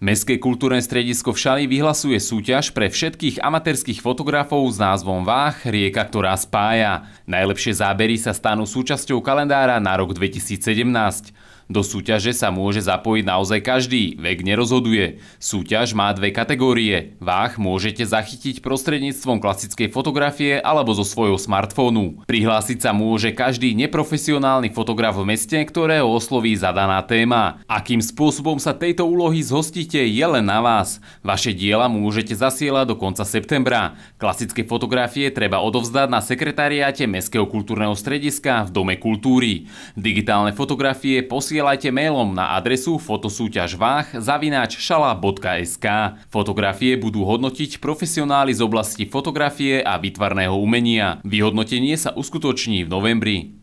Mestské kultúrne stredisko v Šali vyhlasuje súťaž pre všetkých amatérských fotografov s názvom Váh, rieka, ktorá spája. Najlepšie zábery sa stanú súčasťou kalendára na rok 2017. Do súťaže sa môže zapojiť naozaj každý, vek nerozhoduje. Súťaž má dve kategórie. Váh môžete zachytiť prostredníctvom klasickej fotografie alebo zo svojho smartfónu. Prihlásiť sa môže každý neprofesionálny fotograf v meste, ktorého osloví zadaná téma. Akým spôsobom sa tejto úlohy zhostíte je len na vás. Vaše diela môžete zasielať do konca septembra. Klasické fotografie treba odovzdať na sekretariáte Mestského kultúrneho strediska v Dome kultúry. Digitálne fotografie posielať posielajte mailom na adresu fotosúťažvách zavináč šala.sk. Fotografie budú hodnotiť profesionáli z oblasti fotografie a výtvarného umenia. Vyhodnotenie sa uskutoční v novembri.